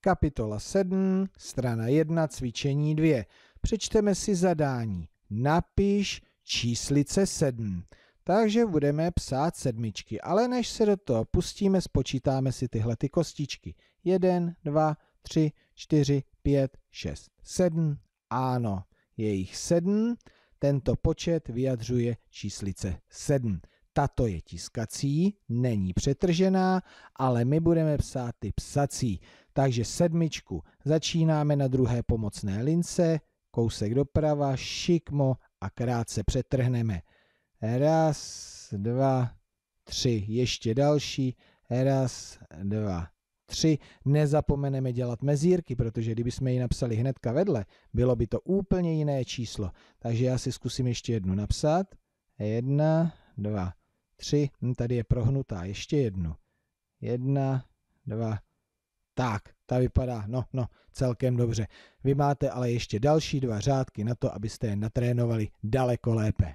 Kapitola 7, strana 1, cvičení 2. Přečteme si zadání. Napiš číslice 7. Takže budeme psát sedmičky, ale než se do toho pustíme, spočítáme si tyhle ty kostičky. 1, 2, 3, 4, 5, 6, 7. Ano, je jich 7. Tento počet vyjadřuje číslice 7. Tato je tiskací, není přetržená, ale my budeme psát ty psací. Takže sedmičku začínáme na druhé pomocné lince, kousek doprava, šikmo a krátce přetrhneme. Raz, dva, tři, ještě další, raz, dva, tři. nezapomeneme dělat mezírky, protože kdyby jsme ji napsali hnedka vedle, bylo by to úplně jiné číslo. Takže já si zkusím ještě jednu napsat. Jedna, dva tři, hm, tady je prohnutá, ještě jednu. Jedna, dva, tak, ta vypadá, no, no, celkem dobře. Vy máte ale ještě další dva řádky na to, abyste je natrénovali daleko lépe.